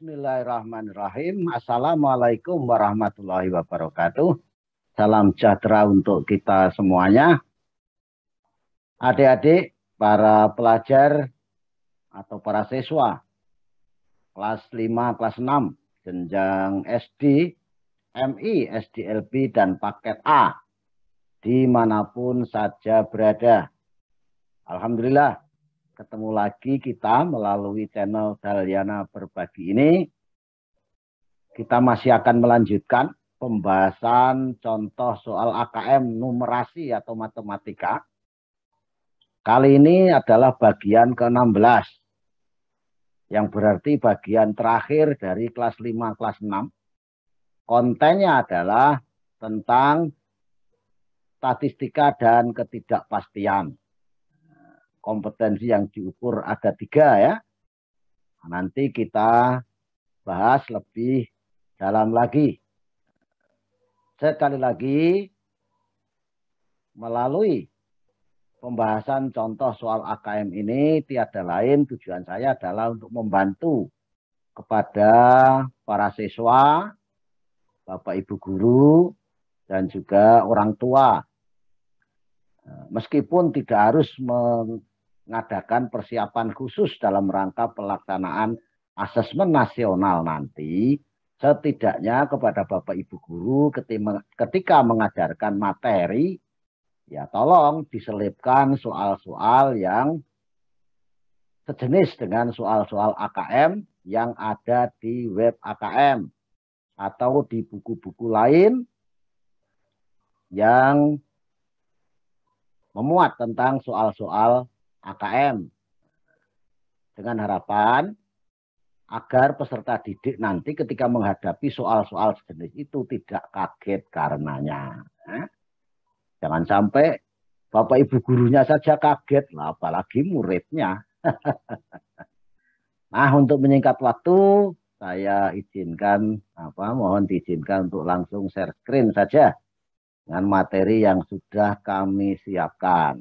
Bismillahirrahmanirrahim. Assalamualaikum warahmatullahi wabarakatuh. Salam sejahtera untuk kita semuanya. Adik-adik, para pelajar atau para siswa kelas 5, kelas 6, jenjang SD, MI, SDLB, dan paket A dimanapun saja berada. Alhamdulillah, ketemu lagi kita melalui channel Daliana Berbagi ini. Kita masih akan melanjutkan pembahasan contoh soal AKM numerasi atau matematika. Kali ini adalah bagian ke-16 yang berarti bagian terakhir dari kelas 5 kelas 6. Kontennya adalah tentang statistika dan ketidakpastian kompetensi yang diukur ada tiga ya. nanti kita bahas lebih dalam lagi. Sekali lagi, melalui pembahasan contoh soal AKM ini tiada lain tujuan saya adalah untuk membantu kepada para siswa, Bapak Ibu guru, dan juga orang tua. Meskipun tidak harus mengadakan persiapan khusus dalam rangka pelaksanaan asesmen nasional nanti setidaknya kepada Bapak Ibu guru ketika mengajarkan materi ya tolong diselipkan soal-soal yang sejenis dengan soal-soal AKM yang ada di web AKM atau di buku-buku lain yang memuat tentang soal-soal AKM dengan harapan agar peserta didik nanti ketika menghadapi soal-soal sejenis itu tidak kaget karenanya. Jangan sampai Bapak Ibu gurunya saja kaget lah, apalagi muridnya. nah, untuk menyingkat waktu, saya izinkan apa mohon diizinkan untuk langsung share screen saja dengan materi yang sudah kami siapkan.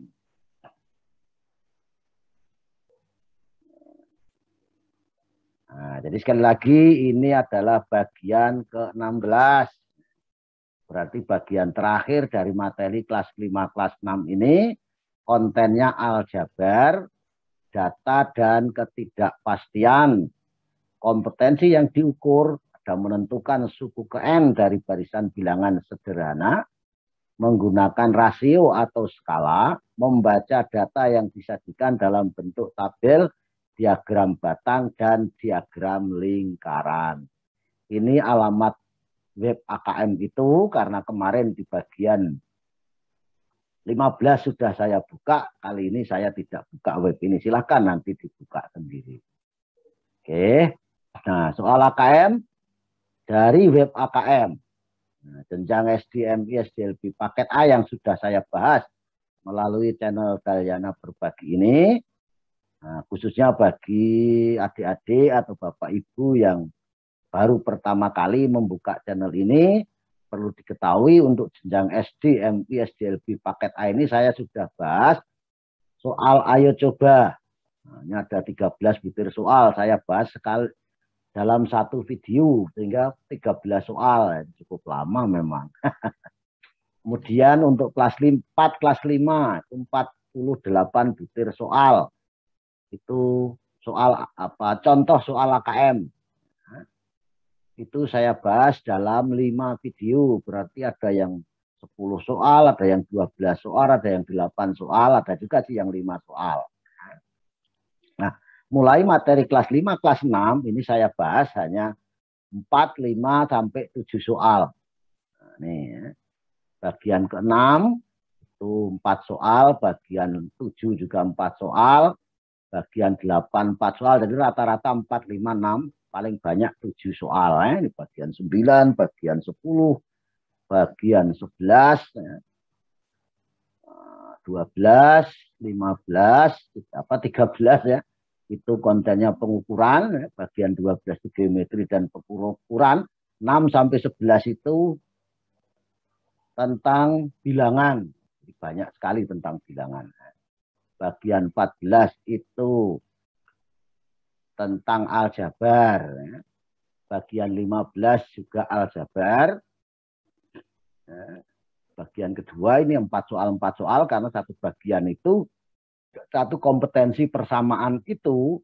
Nah, jadi sekali lagi ini adalah bagian ke-16. Berarti bagian terakhir dari materi kelas 5 kelas 6 ini kontennya aljabar, data dan ketidakpastian. Kompetensi yang diukur dan menentukan suku ke N dari barisan bilangan sederhana, menggunakan rasio atau skala, membaca data yang disajikan dalam bentuk tabel diagram batang dan diagram lingkaran. Ini alamat web AKM itu karena kemarin di bagian 15 sudah saya buka, kali ini saya tidak buka web ini. Silahkan nanti dibuka sendiri. Oke. Nah, soal AKM dari web AKM. Nah, jenjang SDM, SDLB paket A yang sudah saya bahas melalui channel Dalyana Berbagi ini Nah, khususnya bagi adik-adik atau bapak ibu yang baru pertama kali membuka channel ini, perlu diketahui untuk jenjang SD, MI, SDLB paket A ini saya sudah bahas soal ayo coba. Nah, ini ada 13 butir soal saya bahas sekali dalam satu video sehingga 13 soal cukup lama memang. Kemudian untuk kelas 4, kelas 5 48 butir soal itu soal apa contoh soal AKM nah, itu saya bahas dalam lima video berarti ada yang 10 soal, ada yang 12 soal, ada yang 8 soal, ada juga sih yang lima soal. Nah, mulai materi kelas 5, kelas 6 ini saya bahas hanya 4, 5 sampai 7 soal. Nah, nih, ya. bagian ke-6 itu 4 soal, bagian 7 juga 4 soal, bagian 8 4 soal jadi rata-rata 4 5 6 paling banyak 7 soal ya. ini bagian 9 bagian 10 bagian 11 12 15 apa 13 ya itu kontennya pengukuran ya. bagian 12 itu geometri dan pengukuran 6 sampai 11 itu tentang bilangan banyak sekali tentang bilangan ya bagian 14 itu tentang aljabar. Ya. Bagian 15 juga aljabar. Ya. Bagian kedua ini empat soal empat soal karena satu bagian itu satu kompetensi persamaan itu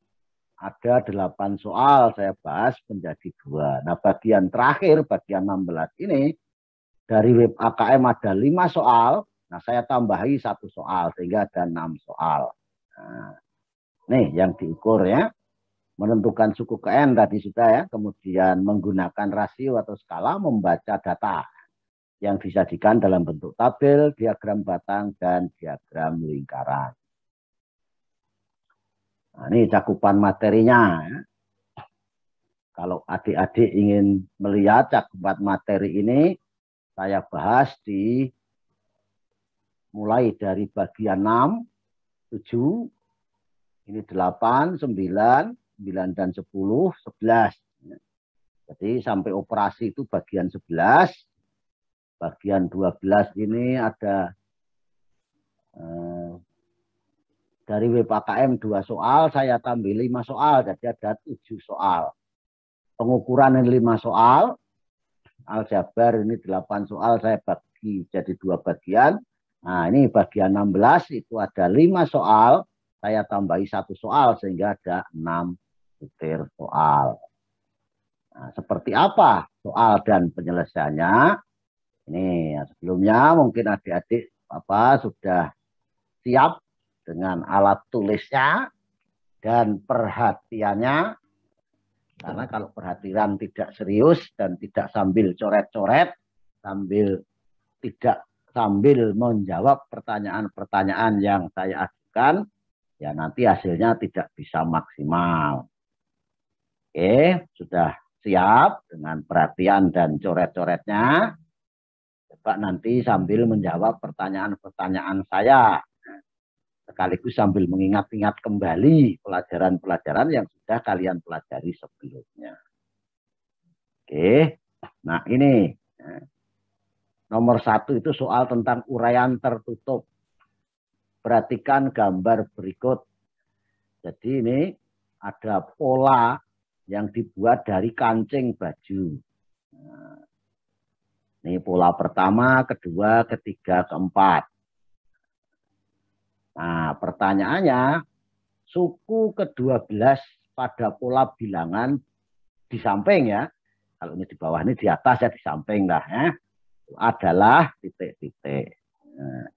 ada delapan soal saya bahas menjadi dua. Nah bagian terakhir bagian 16 ini dari web AKM ada lima soal Nah, saya tambahi satu soal sehingga ada enam soal. Nah, nih yang diukur ya. Menentukan suku ke n tadi sudah ya. Kemudian menggunakan rasio atau skala membaca data yang disajikan dalam bentuk tabel, diagram batang, dan diagram lingkaran. Nah, ini cakupan materinya. Ya. Kalau adik-adik ingin melihat cakupan materi ini, saya bahas di mulai dari bagian 6, 7, ini 8, 9, 9 dan 10, 11. Jadi sampai operasi itu bagian 11, bagian 12 ini ada eh, dari WPKM dua soal, saya tambah lima soal, jadi ada tujuh soal. Pengukuran ini lima soal, aljabar ini delapan soal, saya bagi jadi dua bagian, Nah, ini bagian 16 itu ada lima soal, saya tambahi satu soal sehingga ada enam butir soal. Nah, seperti apa soal dan penyelesaiannya? Ini sebelumnya mungkin adik-adik apa sudah siap dengan alat tulisnya dan perhatiannya. Karena kalau perhatian tidak serius dan tidak sambil coret-coret, sambil tidak sambil menjawab pertanyaan-pertanyaan yang saya ajukan, ya nanti hasilnya tidak bisa maksimal. Oke, sudah siap dengan perhatian dan coret-coretnya. Coba nanti sambil menjawab pertanyaan-pertanyaan saya. Sekaligus sambil mengingat-ingat kembali pelajaran-pelajaran yang sudah kalian pelajari sebelumnya. Oke, nah ini. Nomor satu itu soal tentang uraian tertutup. Perhatikan gambar berikut. Jadi ini ada pola yang dibuat dari kancing baju. Nah, ini pola pertama, kedua, ketiga, keempat. Nah, pertanyaannya, suku ke-12 pada pola bilangan di samping ya. Kalau ini di bawah, ini di atas ya di samping lah ya adalah titik-titik. Nah,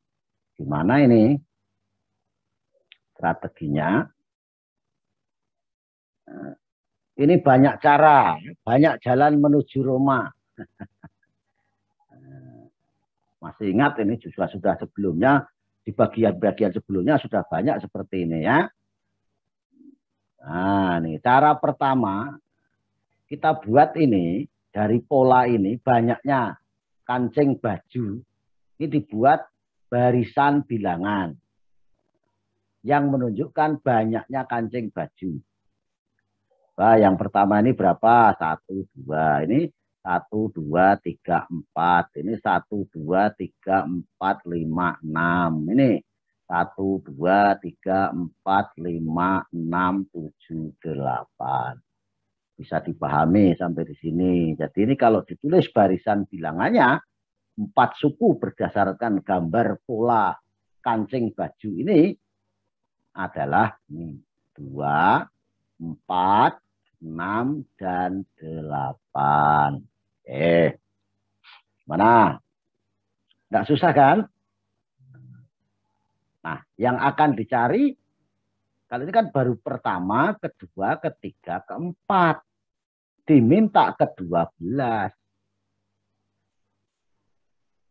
di gimana ini strateginya? Nah, ini banyak cara, banyak jalan menuju Roma. Nah, masih ingat ini juga sudah sebelumnya, di bagian-bagian sebelumnya sudah banyak seperti ini ya. Nah, ini cara pertama kita buat ini dari pola ini banyaknya kancing baju ini dibuat barisan bilangan yang menunjukkan banyaknya kancing baju. Nah, yang pertama ini berapa? Satu, dua. Ini satu, dua, tiga, empat. Ini satu, dua, tiga, empat, lima, enam. Ini satu, dua, tiga, empat, lima, enam, tujuh, delapan bisa dipahami sampai di sini. Jadi ini kalau ditulis barisan bilangannya empat suku berdasarkan gambar pola kancing baju ini adalah ini, dua, empat, enam dan delapan. Eh, mana? Tidak susah kan? Nah, yang akan dicari Kali ini kan baru pertama, kedua, ketiga, keempat. Diminta ke-12. Nah,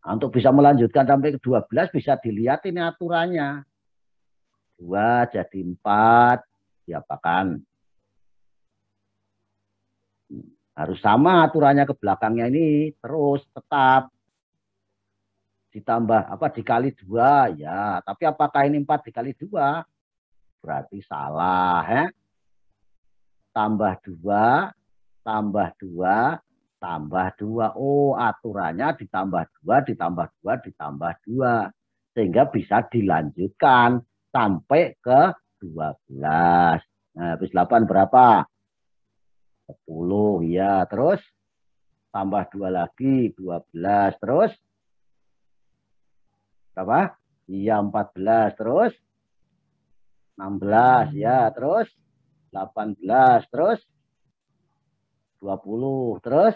untuk bisa melanjutkan sampai ke-12 bisa dilihat ini aturannya. Dua jadi empat, diapakan. Harus sama aturannya ke belakangnya ini terus tetap ditambah apa dikali dua ya tapi apakah ini empat dikali dua berarti salah ya. Tambah dua, tambah dua, tambah dua. Oh aturannya ditambah dua, ditambah dua, ditambah dua. Sehingga bisa dilanjutkan sampai ke 12. Nah, habis 8 berapa? 10 ya. Terus tambah dua lagi 12. Terus Berapa? Iya 14. Terus 16 ya, hmm. terus 18, terus 20, terus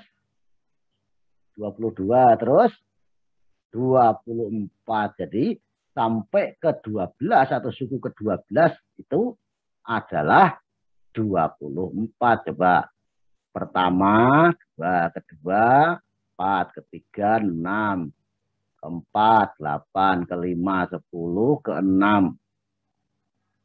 22, terus 24. Jadi sampai ke 12 atau suku ke-12 itu adalah 24 coba. Pertama, kedua kedua, empat, ketiga, enam, keempat, delapan, kelima, sepuluh, keenam,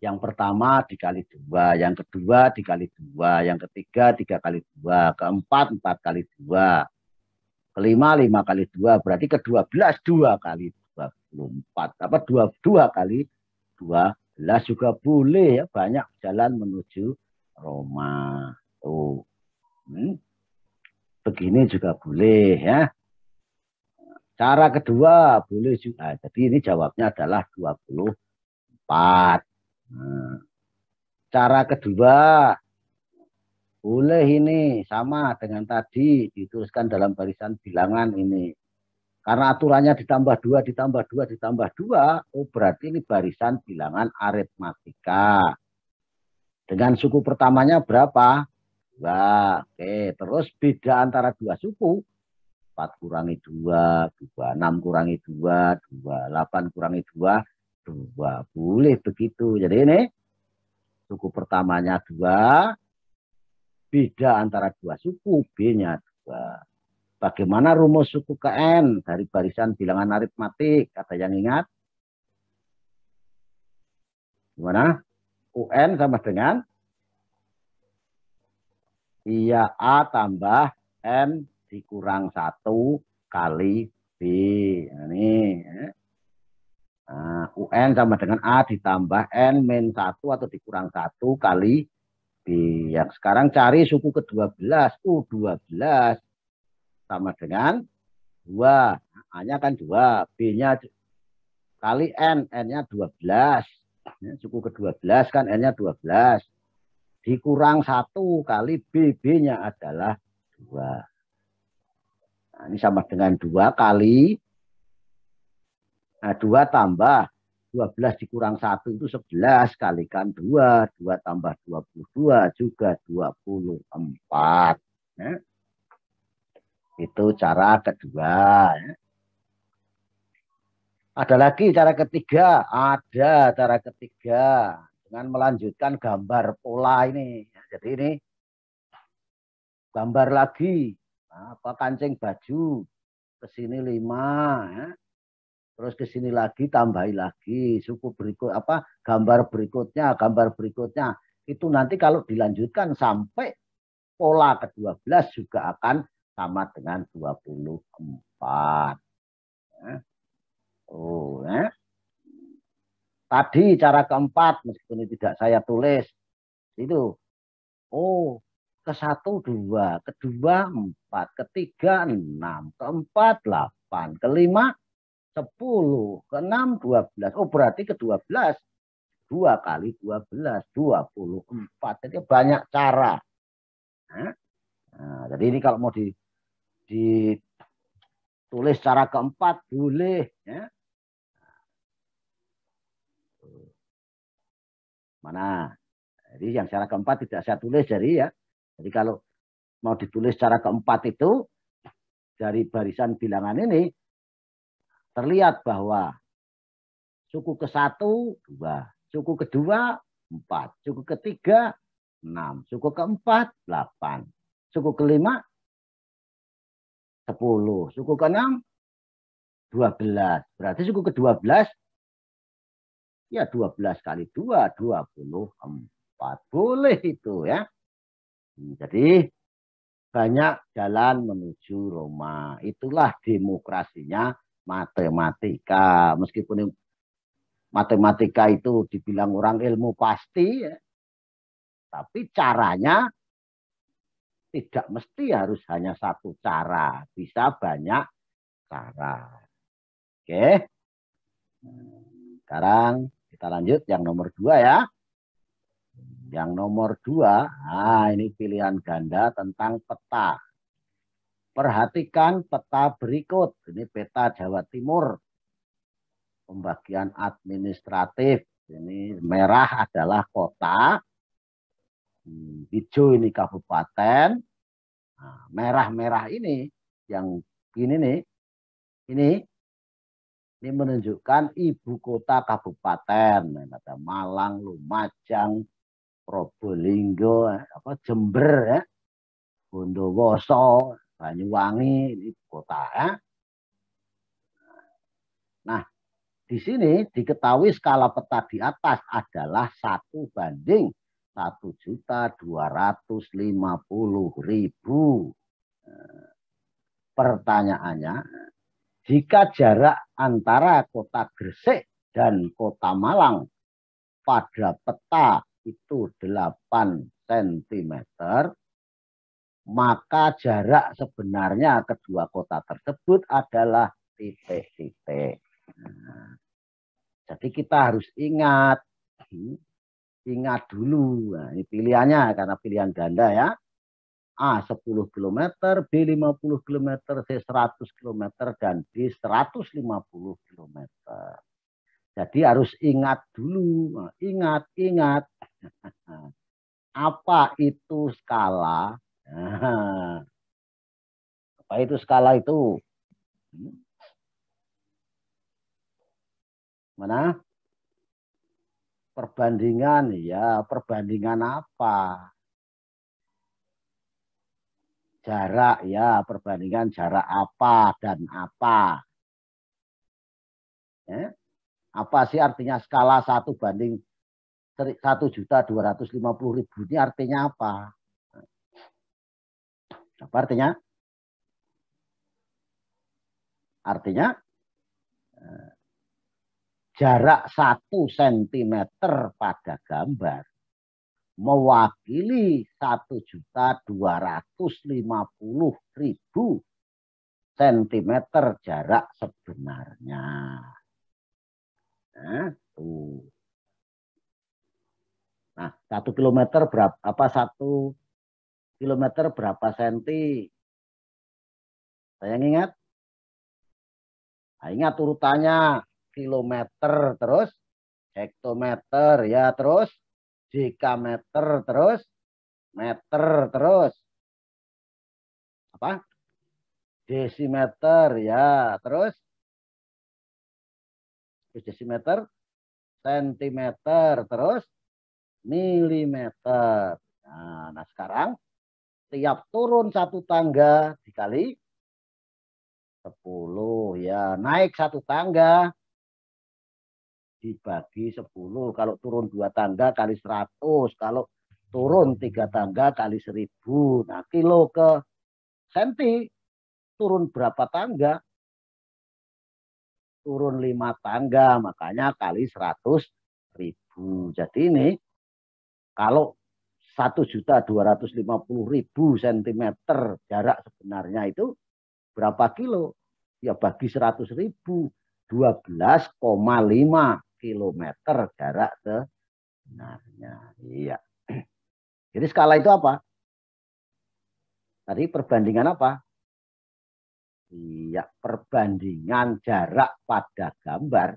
Yang pertama dikali dua, yang kedua dikali dua, yang ketiga tiga kali dua, keempat empat kali dua, kelima lima kali dua, berarti kedua belas dua kali dua puluh empat, apa dua dua kali dua belas juga boleh ya banyak jalan menuju Roma. Tuh, hmm. begini juga boleh ya. Cara kedua boleh juga. Jadi ini jawabnya adalah dua puluh empat. Nah, cara kedua, boleh ini sama dengan tadi dituliskan dalam barisan bilangan ini. Karena aturannya ditambah dua, ditambah dua, ditambah dua, oh berarti ini barisan bilangan aritmatika. Dengan suku pertamanya berapa? Dua. Oke, terus beda antara dua suku. 4 kurangi 2, 2. 6 kurangi 2, 2. 8 kurangi 2, dua. Boleh begitu. Jadi ini suku pertamanya dua, beda antara dua suku, B-nya dua. Bagaimana rumus suku KN dari barisan bilangan aritmatik? kata yang ingat? Gimana? UN sama dengan Iya A tambah N dikurang satu kali B. Nah, ini. Ya. Nah, UN sama dengan A ditambah N min 1 atau dikurang 1 kali B. Yang sekarang cari suku ke-12. U12 sama dengan 2. Nah, a-nya kan 2. B-nya kali N. N-nya 12. Nah, suku ke-12 kan N-nya 12. Dikurang 1 kali B. B-nya adalah 2. Nah, ini sama dengan 2 kali Nah, 2 tambah 12 dikurang 1 itu 11 kalikan 2. 2 tambah 22 juga 24. Ya. Itu cara kedua. Ya. Ada lagi cara ketiga. Ada cara ketiga. Dengan melanjutkan gambar pola ini. Jadi ini gambar lagi. Apa kancing baju. Kesini 5. Ya terus ke sini lagi tambahi lagi suku berikut apa gambar berikutnya gambar berikutnya itu nanti kalau dilanjutkan sampai pola ke-12 juga akan sama dengan 24 ya. oh ya. tadi cara keempat meskipun tidak saya tulis itu oh ke satu dua kedua empat ketiga enam keempat delapan kelima 10, ke-6 12. Oh, berarti ke-12 2 kali 12 24. Jadi banyak cara. Nah, jadi ini kalau mau ditulis cara keempat boleh ya. Mana? Jadi yang cara keempat tidak saya tulis jadi ya. Jadi kalau mau ditulis cara keempat itu dari barisan bilangan ini terlihat bahwa suku ke satu dua, suku kedua empat, suku ketiga enam, suku keempat delapan, suku kelima sepuluh, suku keenam dua belas. Berarti suku kedua belas ya dua belas kali dua dua puluh empat boleh itu ya. Hmm, jadi banyak jalan menuju Roma. Itulah demokrasinya matematika. Meskipun matematika itu dibilang orang ilmu pasti, ya, tapi caranya tidak mesti harus hanya satu cara, bisa banyak cara. Oke. Sekarang kita lanjut yang nomor dua ya. Yang nomor dua, nah ini pilihan ganda tentang peta. Perhatikan peta berikut. Ini peta Jawa Timur. Pembagian administratif. Ini merah adalah kota. Hmm, hijau ini kabupaten. Nah, merah-merah nah, ini yang ini nih. Ini ini menunjukkan ibu kota kabupaten. Ada Malang, Lumajang, Probolinggo, eh, apa Jember ya. Bondowoso, Banyuwangi nah, ibu kota ya. Nah, di sini diketahui skala peta di atas adalah satu banding satu juta dua ratus lima puluh ribu. Eh, pertanyaannya, jika jarak antara kota Gresik dan kota Malang pada peta itu delapan cm, maka jarak sebenarnya kedua kota tersebut adalah titik-titik. Nah, jadi kita harus ingat, ingat dulu. Nah, ini pilihannya karena pilihan ganda ya. A 10 km, B 50 km, C 100 km, dan D 150 km. Jadi harus ingat dulu, nah, ingat, ingat. Apa itu skala Nah, apa itu skala itu? Hmm. Mana? Perbandingan, ya perbandingan apa? Jarak, ya perbandingan jarak apa dan apa? Ya. Apa sih artinya skala satu banding satu juta dua ratus lima puluh ribu ini artinya apa? Apa artinya? Artinya eh, jarak 1 cm pada gambar mewakili 1.250.000 cm jarak sebenarnya. Nah, tuh. Nah, satu kilometer berapa? Apa satu kilometer berapa senti? Saya ingat. Nah, ingat urutannya kilometer terus hektometer ya terus dekameter terus meter terus apa desimeter ya terus desimeter sentimeter terus milimeter nah, nah sekarang setiap turun satu tangga dikali 10 ya naik satu tangga dibagi 10 kalau turun dua tangga kali 100 kalau turun tiga tangga kali 1000 nah kilo ke senti turun berapa tangga turun lima tangga makanya kali 100 ribu jadi ini kalau juta ribu sentimeter jarak sebenarnya itu berapa kilo? Ya bagi koma 12,5 kilometer jarak sebenarnya. Iya. Jadi skala itu apa? Tadi perbandingan apa? Iya, perbandingan jarak pada gambar.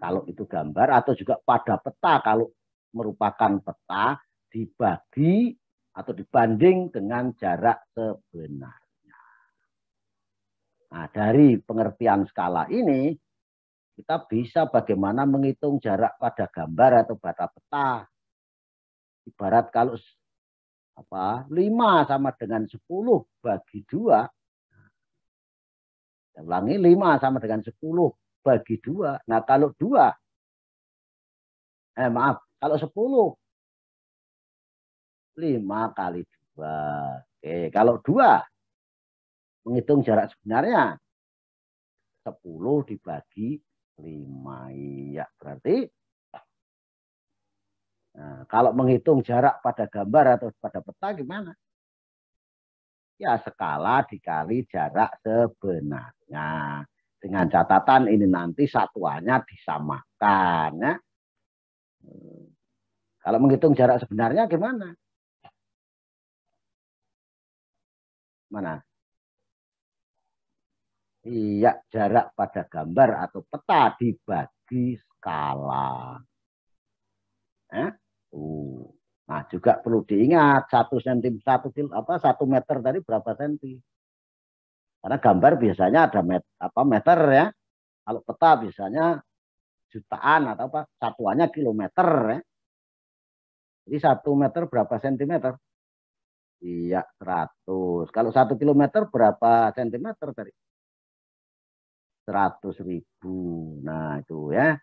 Kalau itu gambar atau juga pada peta kalau merupakan peta dibagi atau dibanding dengan jarak sebenarnya. Nah, dari pengertian skala ini, kita bisa bagaimana menghitung jarak pada gambar atau bata peta. Ibarat kalau apa 5 sama dengan 10 bagi 2. Saya ulangi 5 sama dengan 10 bagi 2. Nah kalau 2, eh maaf, kalau 10 5 kali 2. Oke, kalau 2 menghitung jarak sebenarnya 10 dibagi 5. Ya, berarti Nah, kalau menghitung jarak pada gambar atau pada peta gimana? Ya skala dikali jarak sebenarnya. Dengan catatan ini nanti satuannya disamakan. Ya. Hmm. Kalau menghitung jarak sebenarnya gimana? Mana? Iya, jarak pada gambar atau peta dibagi skala. Eh? Uh. Nah, juga perlu diingat satu sentim satu kil, apa satu meter tadi berapa senti? Karena gambar biasanya ada met, apa meter ya. Kalau peta biasanya jutaan atau apa satuannya kilometer ya. Jadi satu meter berapa sentimeter? Iya, 100. Kalau 1 km berapa cm tadi? 100 ribu. Nah, itu ya.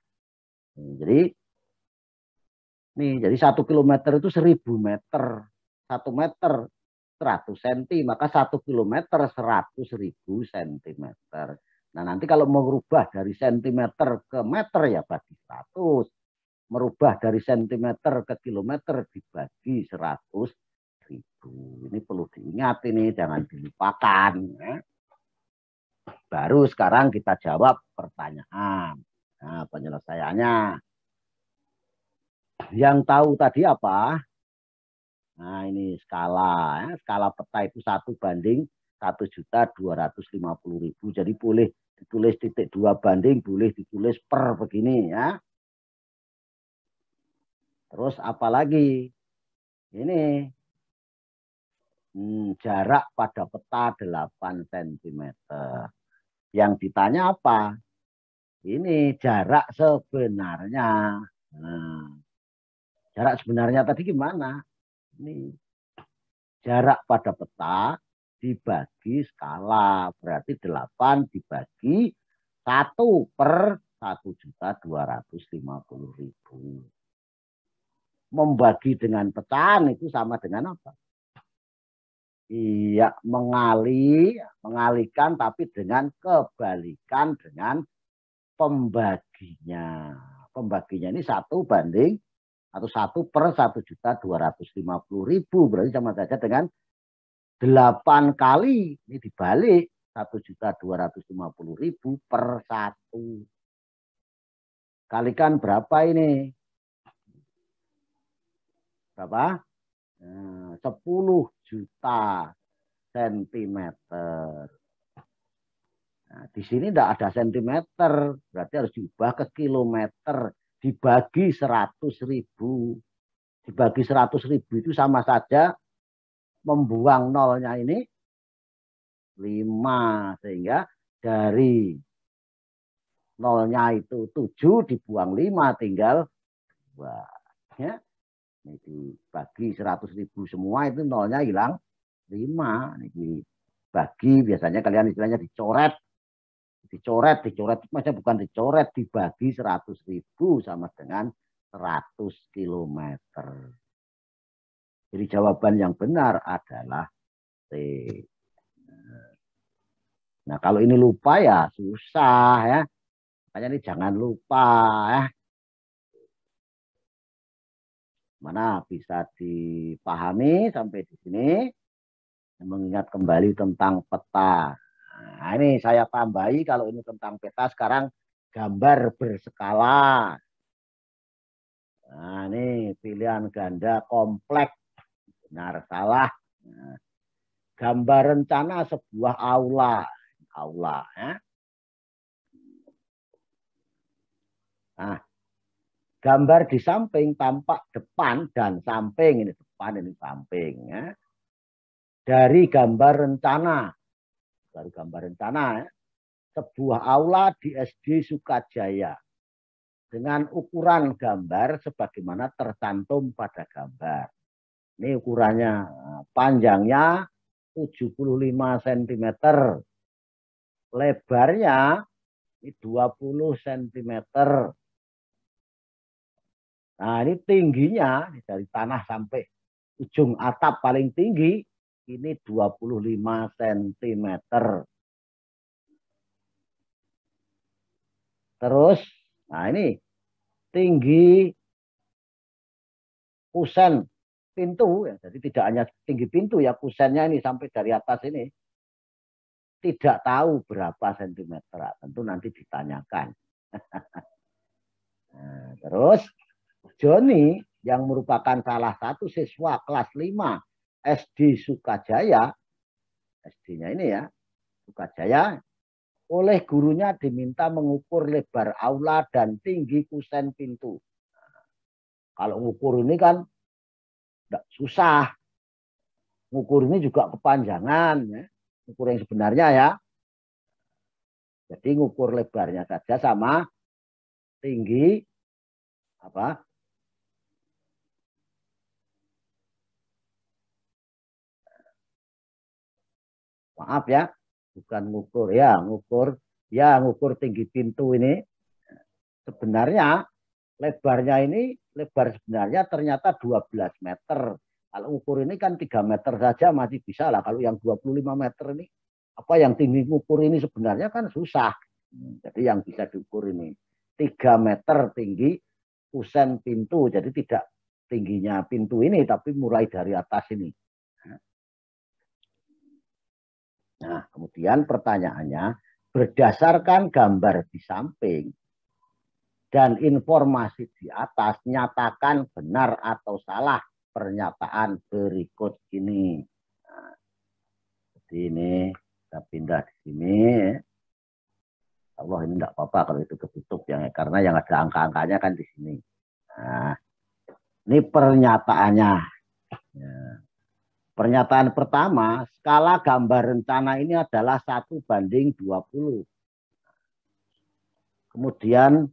Hmm, jadi, nih, jadi 1 km itu 1000 meter. 1 meter 100 cm, maka 1 km 100 ribu sentimeter. Nah, nanti kalau mau merubah dari cm ke meter ya bagi 100. Merubah dari cm ke kilometer dibagi 100 ribu. Ini perlu diingat ini, jangan dilupakan. Ya. Baru sekarang kita jawab pertanyaan. Nah, penyelesaiannya. Yang tahu tadi apa? Nah, ini skala. Ya. Skala peta itu satu banding satu juta dua ratus lima puluh ribu. Jadi boleh ditulis titik dua banding, boleh ditulis per begini ya. Terus apalagi? Ini Hmm, jarak pada peta 8 cm. Yang ditanya apa? Ini jarak sebenarnya. Nah, jarak sebenarnya tadi gimana? Ini jarak pada peta dibagi skala. Berarti 8 dibagi 1 per 1.250.000. Membagi dengan pecahan itu sama dengan apa? Iya, mengali, mengalihkan tapi dengan kebalikan dengan pembaginya. Pembaginya ini satu banding atau satu per satu juta dua ratus lima puluh ribu berarti sama saja dengan delapan kali ini dibalik satu juta dua ratus lima puluh ribu per satu. Kalikan berapa ini? Berapa? Nah, sepuluh juta sentimeter. Nah, di sini tidak ada sentimeter, berarti harus diubah ke kilometer, dibagi 100 ribu. Dibagi 100 ribu itu sama saja membuang nolnya ini 5, sehingga dari nolnya itu 7 dibuang 5 tinggal 2. Ya niki bagi seratus ribu semua itu nolnya hilang lima niki bagi biasanya kalian istilahnya dicoret dicoret dicoret maksudnya bukan dicoret dibagi seratus ribu sama dengan 100 kilometer jadi jawaban yang benar adalah C nah kalau ini lupa ya susah ya makanya ini jangan lupa ya Mana bisa dipahami sampai di sini mengingat kembali tentang peta. Nah, ini saya tambahi kalau ini tentang peta sekarang gambar berskala. Nah, ini pilihan ganda kompleks benar salah. Nah, gambar rencana sebuah aula, aula ya. Nah, Gambar di samping tampak depan dan samping. Ini depan, ini samping. Ya. Dari gambar rencana. Dari gambar rencana. Ya. Sebuah aula di SD Sukajaya. Dengan ukuran gambar sebagaimana tercantum pada gambar. Ini ukurannya panjangnya 75 cm. Lebarnya 20 cm. Nah ini tingginya dari tanah sampai ujung atap paling tinggi ini 25 cm. Terus, nah ini tinggi kusen pintu, ya, jadi tidak hanya tinggi pintu ya kusennya ini sampai dari atas ini tidak tahu berapa sentimeter, tentu nanti ditanyakan. nah, terus Joni yang merupakan salah satu siswa kelas 5 SD Sukajaya, SD-nya ini ya, Sukajaya, oleh gurunya diminta mengukur lebar aula dan tinggi kusen pintu. kalau ngukur ini kan tidak susah. Ngukur ini juga kepanjangan. Ya. Ngukur yang sebenarnya ya. Jadi ngukur lebarnya saja sama tinggi apa maaf ya, bukan ngukur ya, ngukur ya ngukur tinggi pintu ini. Sebenarnya lebarnya ini lebar sebenarnya ternyata 12 meter. Kalau ukur ini kan 3 meter saja masih bisa lah. Kalau yang 25 meter ini, apa yang tinggi ukur ini sebenarnya kan susah. Jadi yang bisa diukur ini. 3 meter tinggi kusen pintu. Jadi tidak tingginya pintu ini, tapi mulai dari atas ini. Nah, kemudian pertanyaannya, berdasarkan gambar di samping dan informasi di atas, nyatakan benar atau salah pernyataan berikut ini. Nah, jadi ini kita pindah di sini. Allah ini tidak apa-apa kalau itu ketutup ya, karena yang ada angka-angkanya kan di sini. Nah, ini pernyataannya. Nah, Pernyataan pertama, skala gambar rencana ini adalah satu banding 20. Kemudian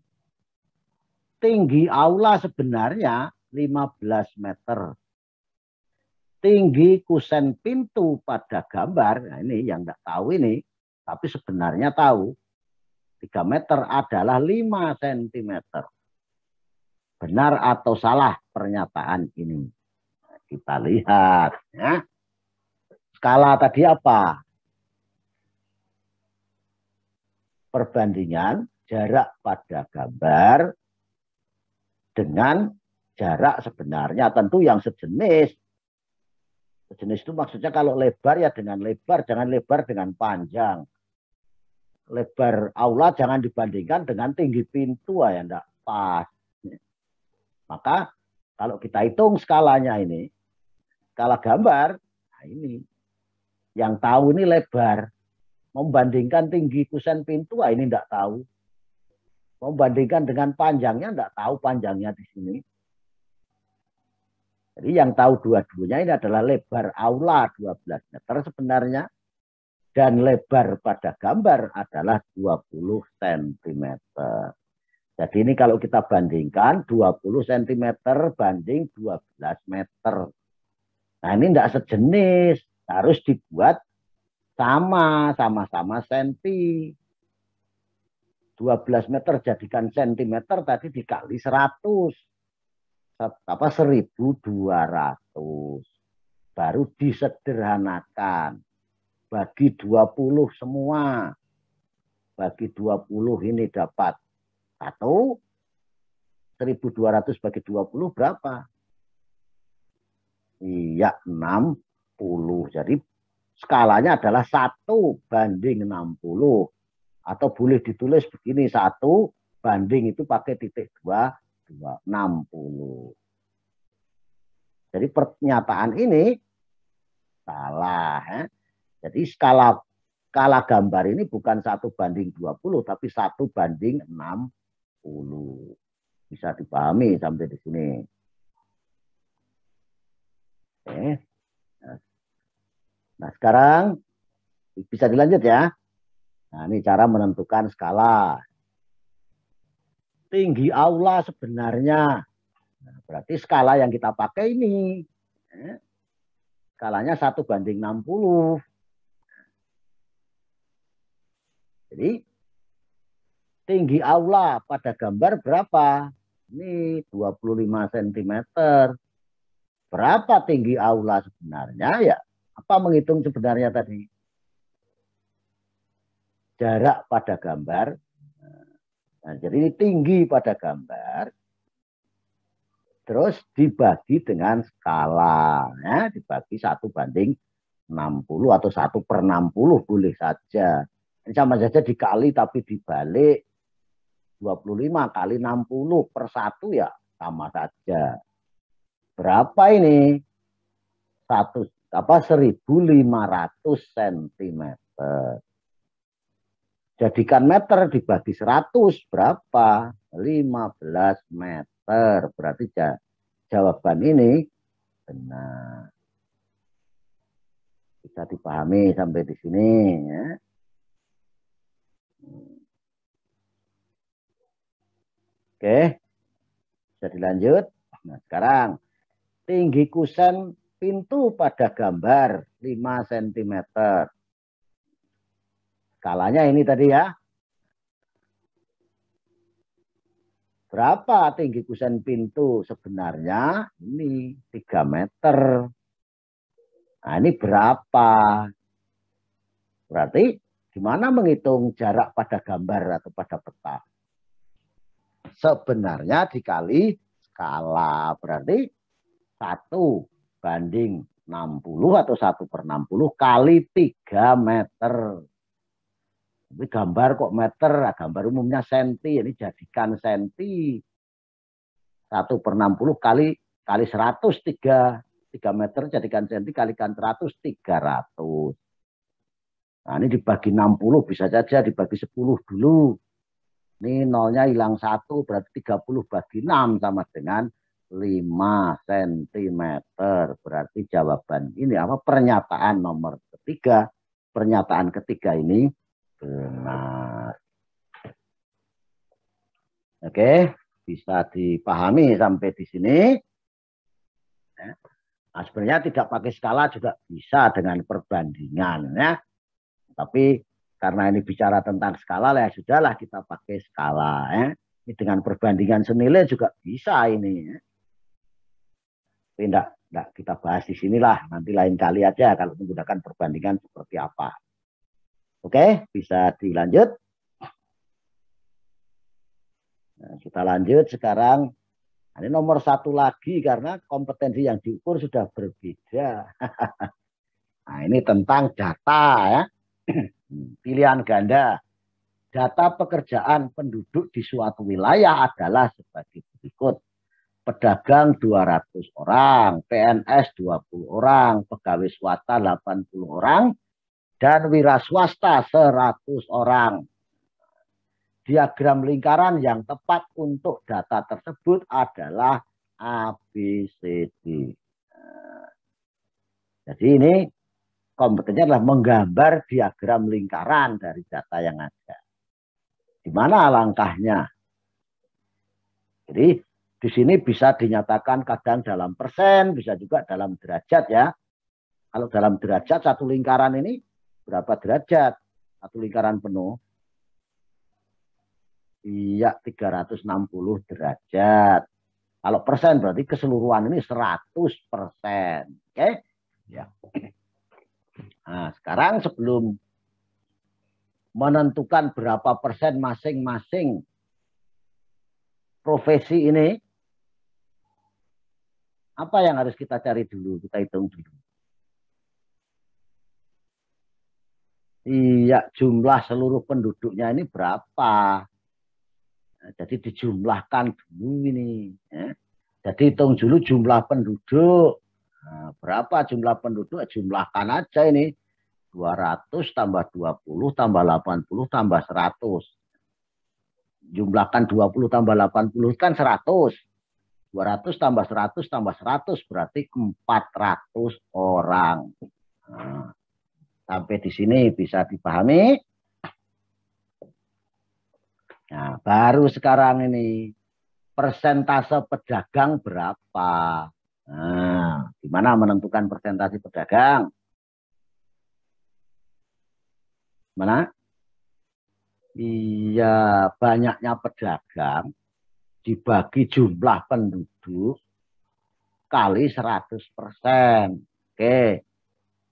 tinggi aula sebenarnya 15 meter. Tinggi kusen pintu pada gambar, nah ini yang tidak tahu ini, tapi sebenarnya tahu. 3 meter adalah 5 cm. Benar atau salah pernyataan ini? kita lihat. Ya. Skala tadi apa? Perbandingan jarak pada gambar dengan jarak sebenarnya tentu yang sejenis. Sejenis itu maksudnya kalau lebar ya dengan lebar, jangan lebar dengan panjang. Lebar aula jangan dibandingkan dengan tinggi pintu ah, ya enggak pas. Maka kalau kita hitung skalanya ini, skala gambar, nah ini yang tahu ini lebar. Membandingkan tinggi kusen pintu, ah ini tidak tahu. Membandingkan dengan panjangnya, tidak tahu panjangnya di sini. Jadi yang tahu dua-duanya ini adalah lebar aula 12 meter sebenarnya. Dan lebar pada gambar adalah 20 cm. Jadi ini kalau kita bandingkan 20 cm banding 12 meter. Nah ini tidak sejenis, harus dibuat sama, sama-sama senti. 12 meter jadikan sentimeter tadi dikali 100. Apa 1200. Baru disederhanakan. Bagi 20 semua. Bagi 20 ini dapat Atau 1200 bagi 20 berapa? Iya, 60. Jadi skalanya adalah 1 banding 60. Atau boleh ditulis begini, 1 banding itu pakai titik 2, 2 60. Jadi pernyataan ini salah. Ya. Jadi skala skala gambar ini bukan satu banding 20, tapi satu banding 60. Bisa dipahami sampai di sini. Nah, sekarang bisa dilanjut ya. Nah, ini cara menentukan skala. Tinggi aula sebenarnya. Nah, berarti skala yang kita pakai ini. Eh, skalanya 1 banding 60. Jadi tinggi aula pada gambar berapa? Ini 25 cm berapa tinggi aula sebenarnya ya apa menghitung sebenarnya tadi jarak pada gambar nah, jadi ini tinggi pada gambar terus dibagi dengan skala ya dibagi satu banding 60 atau satu per 60 boleh saja ini sama saja dikali tapi dibalik 25 kali 60 per satu ya sama saja Berapa ini? 100 apa 1500 cm. Jadikan meter dibagi 100 berapa? 15 meter. Berarti jawaban ini benar. Bisa dipahami sampai di sini ya. Oke. Bisa dilanjut. Nah, sekarang Tinggi kusen pintu pada gambar 5 cm. Skalanya ini tadi ya. Berapa tinggi kusen pintu sebenarnya? Ini 3 meter. Nah ini berapa? Berarti gimana menghitung jarak pada gambar atau pada peta? Sebenarnya dikali skala. Berarti satu banding 60 atau 1 per 60 kali 3 meter. Tapi gambar kok meter, nah, gambar umumnya senti, ini jadikan senti. 1 per 60 kali kali 100 3, 3 meter jadikan senti kalikan 100 300. Nah ini dibagi 60 bisa saja dibagi 10 dulu. Ini nolnya hilang satu berarti 30 bagi 6 sama dengan 5 cm. Berarti jawaban ini apa pernyataan nomor ketiga. Pernyataan ketiga ini benar. Oke, bisa dipahami sampai di sini. Ya. Nah, sebenarnya tidak pakai skala juga bisa dengan perbandingan ya. Tapi karena ini bicara tentang skala ya sudahlah kita pakai skala ya. Ini dengan perbandingan senilai juga bisa ini ya. Tapi enggak, enggak kita bahas di sinilah. Nanti lain kali aja kalau menggunakan perbandingan seperti apa. Oke, bisa dilanjut. Nah, kita lanjut sekarang. Nah, ini nomor satu lagi karena kompetensi yang diukur sudah berbeda. nah, ini tentang data ya. Pilihan ganda. Data pekerjaan penduduk di suatu wilayah adalah sebagai berikut pedagang 200 orang, PNS 20 orang, pegawai swasta 80 orang, dan wira swasta 100 orang. Diagram lingkaran yang tepat untuk data tersebut adalah ABCD. Jadi ini kompetennya adalah menggambar diagram lingkaran dari data yang ada. Di mana langkahnya? Jadi di sini bisa dinyatakan kadang dalam persen, bisa juga dalam derajat ya. Kalau dalam derajat satu lingkaran ini berapa derajat? Satu lingkaran penuh. Iya, 360 derajat. Kalau persen berarti keseluruhan ini 100 persen. Oke? Okay? Ya. Nah, sekarang sebelum menentukan berapa persen masing-masing profesi ini, apa yang harus kita cari dulu? Kita hitung dulu. Iya, jumlah seluruh penduduknya ini berapa? Nah, jadi dijumlahkan dulu ini. Ya. Jadi hitung dulu jumlah penduduk. Nah, berapa jumlah penduduk? Ya, jumlahkan aja ini. 200 tambah 20 tambah 80 tambah 100. Jumlahkan 20 tambah 80 kan 100. 200 tambah 100 tambah 100 berarti 400 orang. Nah, sampai di sini bisa dipahami? Nah, baru sekarang ini persentase pedagang berapa? Nah, gimana menentukan persentase pedagang? Mana? Iya, banyaknya pedagang dibagi jumlah penduduk kali 100 persen. Oke,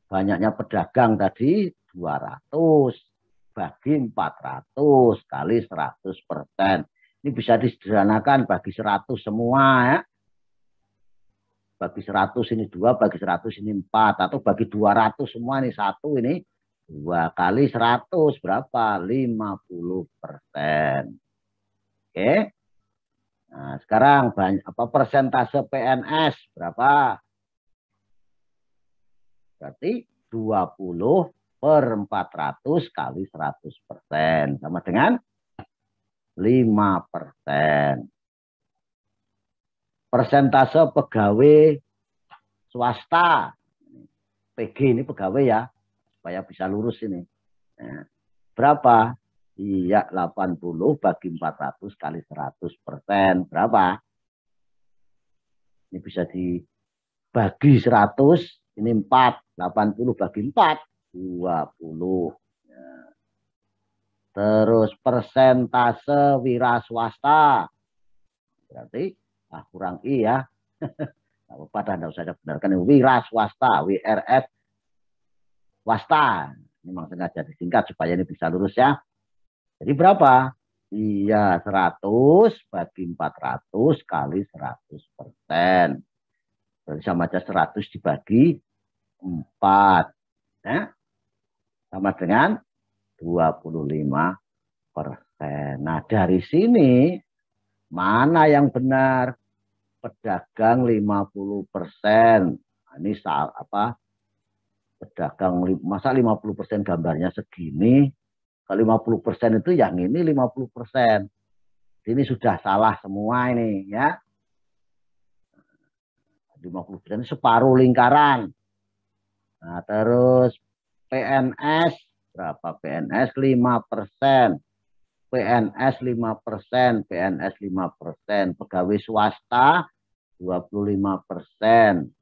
banyaknya pedagang tadi 200 bagi 400 kali 100 persen. Ini bisa disederhanakan bagi 100 semua ya. Bagi 100 ini 2, bagi 100 ini 4. Atau bagi 200 semua ini 1, ini 2 kali 100 berapa? 50 persen. Oke. Nah, sekarang banyak, apa persentase PNS berapa? Berarti 20 per 400 kali 100 persen. Sama dengan 5 persen. Persentase pegawai swasta. PG ini pegawai ya, supaya bisa lurus ini. Nah, berapa? Iya, 80 bagi 400 kali 100 persen. Berapa? Ini bisa dibagi 100, ini 4. 80 bagi 4, 20. Ya. Terus persentase wira swasta. Berarti, ah kurang I ya. Tidak apa-apa, tidak usah benarkan. Wira swasta, WRS swasta. Memang sengaja disingkat supaya ini bisa lurus ya. Jadi berapa? Iya, 100 bagi 400 kali 100 persen. Berarti sama aja 100 dibagi 4. Ya? Sama dengan 25 persen. Nah, dari sini mana yang benar? Pedagang 50 persen. Nah, ini apa? Pedagang masa 50 persen gambarnya segini, kalau 50% itu yang ini 50%. Ini sudah salah semua ini ya. 50% separuh lingkaran. Nah, terus PNS berapa PNS 5%. PNS 5%, PNS 5%, pegawai swasta 25 persen.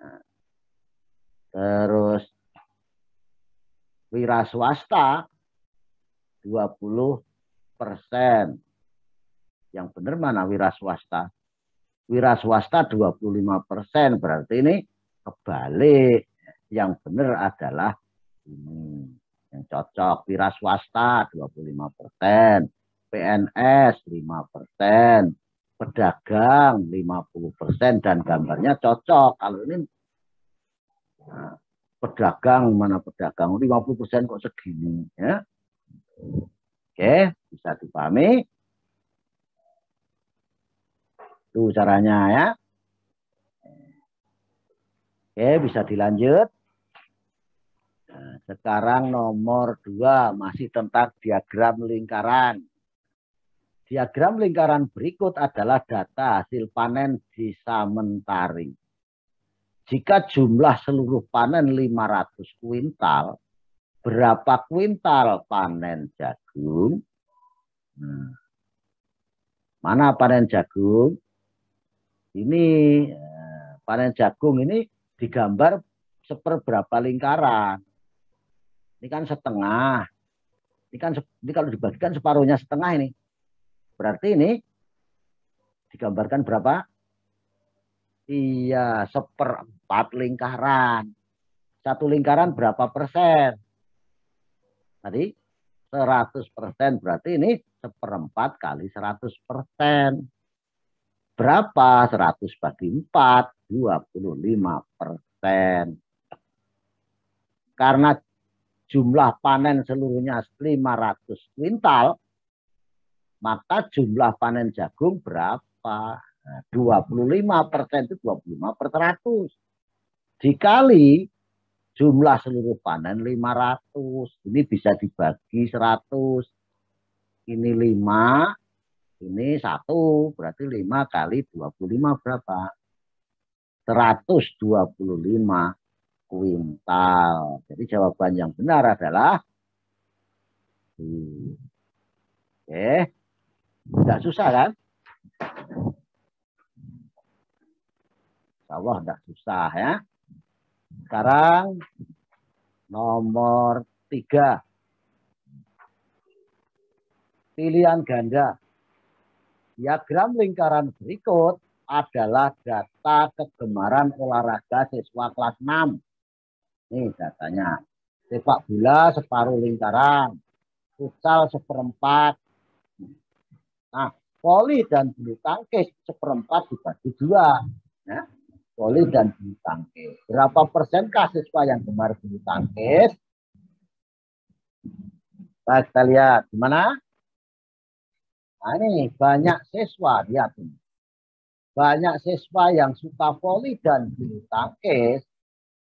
Nah, terus wira swasta 20 persen. Yang benar mana wira swasta? Wira swasta 25 persen. Berarti ini kebalik. Yang benar adalah ini. Yang cocok. Wira swasta 25 persen. PNS 5 persen. Pedagang 50 persen. Dan gambarnya cocok. Kalau ini Nah, pedagang mana pedagang 50 persen kok segini ya oke bisa dipahami itu caranya ya oke bisa dilanjut nah, sekarang nomor dua masih tentang diagram lingkaran diagram lingkaran berikut adalah data hasil panen di Samentari jika jumlah seluruh panen 500 kuintal, berapa kuintal panen jagung? Hmm. mana panen jagung? Ini eh, panen jagung ini digambar seperberapa lingkaran. Ini kan setengah. Ini kan ini kalau dibagikan separuhnya setengah ini. Berarti ini digambarkan berapa? Iya, seperempat empat lingkaran. Satu lingkaran berapa persen? Tadi 100 persen berarti ini seperempat kali 100 persen. Berapa? 100 bagi 4, 25 persen. Karena jumlah panen seluruhnya 500 kuintal, maka jumlah panen jagung berapa? 25 nah, persen itu 25 per 100 dikali jumlah seluruh panen 500. Ini bisa dibagi 100. Ini 5, ini 1, berarti 5 kali 25 berapa? 125 kuintal. Jadi jawaban yang benar adalah Oke. tidak susah kan? Insya Allah tidak susah ya. Sekarang nomor tiga. Pilihan ganda. Diagram ya, lingkaran berikut adalah data kegemaran olahraga siswa kelas 6. Ini datanya. Sepak bola separuh lingkaran. Futsal seperempat. Nah, voli dan bulu tangkis seperempat dibagi dua. Nah, voli dan bulu tangkis. Berapa persen Pak yang gemar bulu tangkis? Nah, kita lihat. Gimana? Nah, ini banyak siswa. Lihat ini. Banyak siswa yang suka voli dan bulu tangkis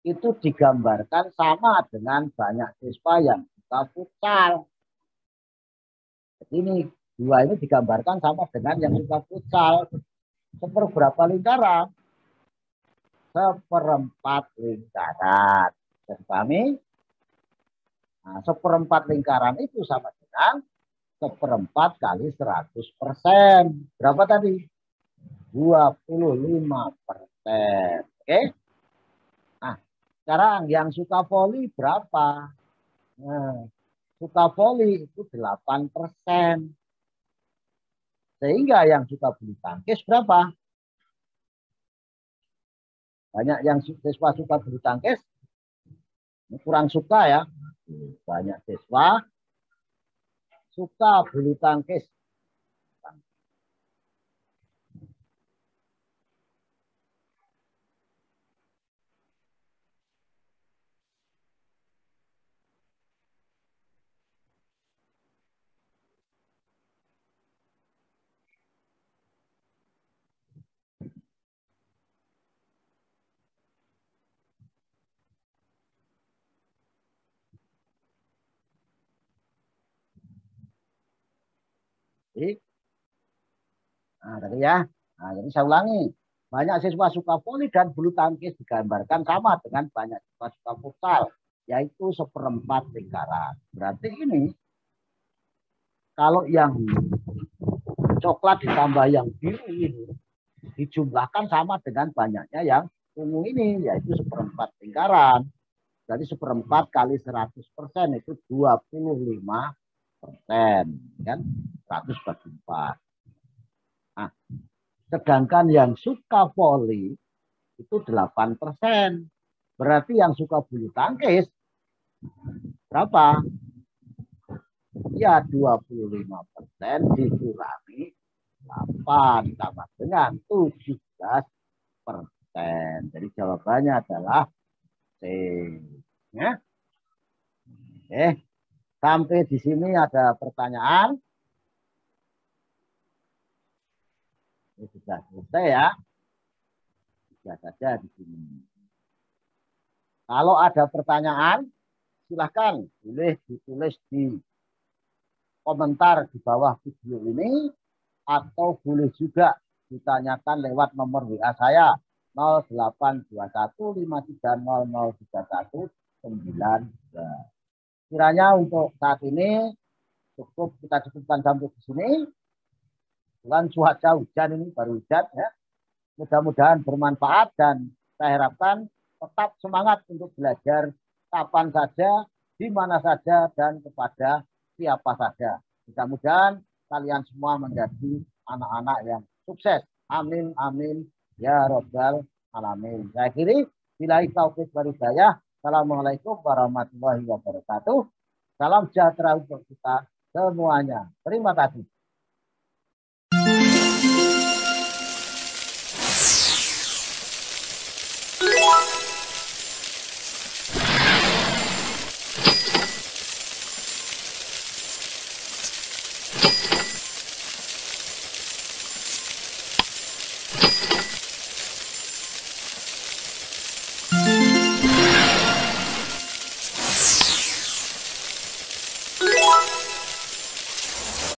itu digambarkan sama dengan banyak siswa yang suka futsal. ini dua ini digambarkan sama dengan yang suka futsal. Seperberapa lingkaran? seperempat lingkaran. Terpahami? nah, seperempat lingkaran itu sama dengan seperempat kali 100 persen. Berapa tadi? 25 persen. Oke? Nah, sekarang yang suka voli berapa? Nah, suka voli itu 8 persen. Sehingga yang suka bulu tangkis berapa? Banyak yang siswa suka bulu tangkis, kurang suka ya. Banyak siswa suka bulu tangkis. baik. Nah, tadi ya. Nah, jadi saya ulangi. Banyak siswa suka voli dan bulu tangkis digambarkan sama dengan banyak siswa suka futsal, yaitu seperempat lingkaran. Berarti ini kalau yang coklat ditambah yang biru ini dijumlahkan sama dengan banyaknya yang ungu ini, yaitu seperempat lingkaran. Jadi seperempat kali 100 persen itu 25 persen. Kan? 144. Nah, sedangkan yang suka voli itu 8 persen. Berarti yang suka bulu tangkis berapa? Ya 25 persen dikurangi 8 sama dengan 17 persen. Jadi jawabannya adalah C. Ya. Oke. Sampai di sini ada pertanyaan. Ini sudah selesai ya. Sudah saja di sini. Kalau ada pertanyaan, silahkan boleh ditulis di komentar di bawah video ini atau boleh juga ditanyakan lewat nomor WA saya 0821530031 Kiranya untuk saat ini cukup kita cukupkan sampai di sini. Bukan cuaca hujan ini baru hujan ya. Mudah-mudahan bermanfaat dan saya harapkan tetap semangat untuk belajar kapan saja, di mana saja, dan kepada siapa saja. Mudah-mudahan kalian semua menjadi anak-anak yang sukses. Amin, amin. Ya robbal Alamin. Saya kiri, bila taufik dari saya. Assalamualaikum warahmatullahi wabarakatuh. Salam sejahtera untuk kita semuanya. Terima kasih.